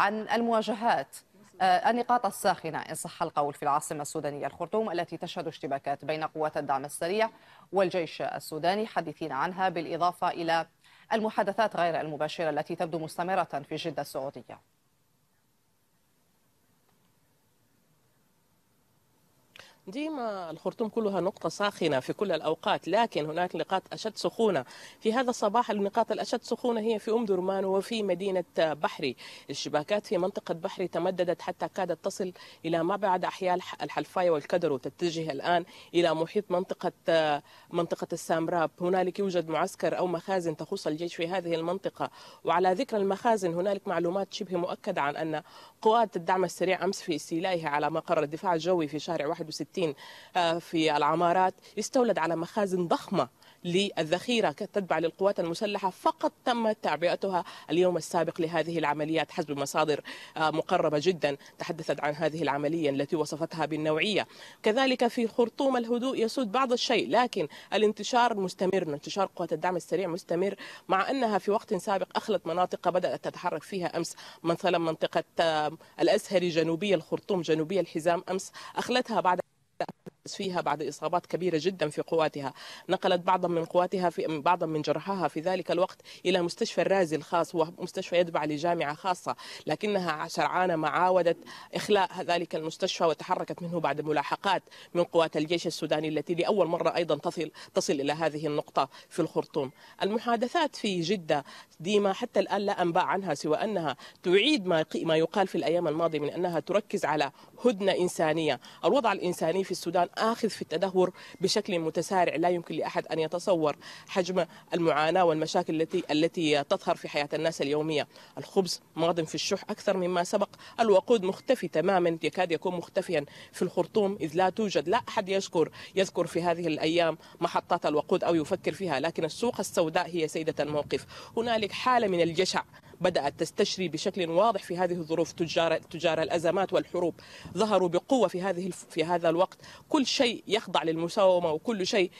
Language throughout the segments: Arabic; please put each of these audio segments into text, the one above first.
عن المواجهات آه، النقاط الساخنة إن صح القول في العاصمة السودانية الخرطوم التي تشهد اشتباكات بين قوات الدعم السريع والجيش السوداني حديثين عنها بالإضافة إلى المحادثات غير المباشرة التي تبدو مستمرة في جدة السعودية ديما الخرطوم كلها نقطة ساخنة في كل الأوقات لكن هناك نقاط أشد سخونة في هذا الصباح النقاط الأشد سخونة هي في أم درمان وفي مدينة بحري الشباكات في منطقة بحري تمددت حتى كادت تصل إلى ما بعد أحياء الحلفاية والكدر وتتجه الآن إلى محيط منطقة منطقة السامراب هنالك يوجد معسكر أو مخازن تخص الجيش في هذه المنطقة وعلى ذكر المخازن هنالك معلومات شبه مؤكدة عن أن قوات الدعم السريع أمس في استيلائها على مقر الدفاع الجوي في شارع 61 60 آه، في العمارات استولد على مخازن ضخمة للذخيرة تتبع للقوات المسلحة فقط تم تعبئتها اليوم السابق لهذه العمليات حسب مصادر آه، مقربة جدا تحدثت عن هذه العملية التي وصفتها بالنوعية كذلك في خرطوم الهدوء يسود بعض الشيء لكن الانتشار مستمر انتشار قوات الدعم السريع مستمر مع أنها في وقت سابق أخلت مناطق بدأت تتحرك فيها أمس مثلا منطقة آه، الأزهري جنوبية الخرطوم جنوبية الحزام أمس أخلتها بعد تنقص فيها بعد إصابات كبيرة جدا في قواتها نقلت بعضا من قواتها في بعضا من جرحاها في ذلك الوقت إلى مستشفى الرازي الخاص هو مستشفى يتبع لجامعة خاصة لكنها سرعان ما عاودت إخلاء ذلك المستشفى وتحركت منه بعد ملاحقات من قوات الجيش السوداني التي لأول مرة أيضا تصل تصل إلى هذه النقطة في الخرطوم المحادثات في جدة ديما حتى الآن لا أنباء عنها سوى أنها تعيد ما ما يقال في الأيام الماضية من أنها تركز على هدنة إنسانية الوضع الإنساني في السودان آخذ في التدهور بشكل متسارع لا يمكن لأحد أن يتصور حجم المعاناة والمشاكل التي التي تظهر في حياة الناس اليومية الخبز ماض في الشح أكثر مما سبق الوقود مختفي تماما يكاد يكون مختفيا في الخرطوم إذ لا توجد لا أحد يشكر يذكر في هذه الأيام محطات الوقود أو يفكر فيها لكن السوق السوداء هي سيدة الموقف هنالك حالة من الجشع بدأت تستشري بشكل واضح في هذه الظروف تجار تجار الأزمات والحروب ظهروا بقوة في هذه في هذا الوقت كل شيء يخضع للمساومة وكل شيء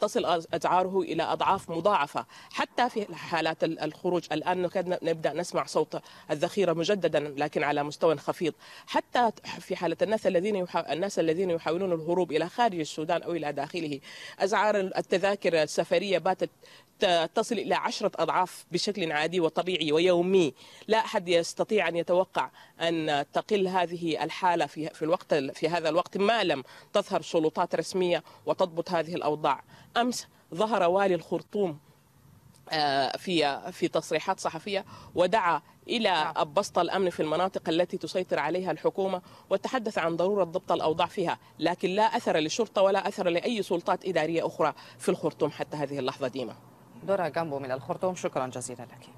تصل أسعاره إلى أضعاف مضاعفة حتى في حالات الخروج الآن نكاد نبدأ نسمع صوت الذخيرة مجددا لكن على مستوى خفيض حتى في حالة الناس الذين يحا... الناس الذين يحاولون الهروب إلى خارج السودان أو إلى داخله أسعار التذاكر السفرية باتت تصل إلى عشرة أضعاف بشكل عادي وطبيعي ويومي يومي لا أحد يستطيع أن يتوقع أن تقل هذه الحالة في, في, الوقت في هذا الوقت ما لم تظهر سلطات رسمية وتضبط هذه الأوضاع أمس ظهر والي الخرطوم آه، في في تصريحات صحفيه ودعا الى نعم. بسط الامن في المناطق التي تسيطر عليها الحكومه وتحدث عن ضروره ضبط الاوضاع فيها، لكن لا اثر للشرطه ولا اثر لاي سلطات اداريه اخرى في الخرطوم حتى هذه اللحظه ديما. دورا جامبو من الخرطوم شكرا جزيلا لك.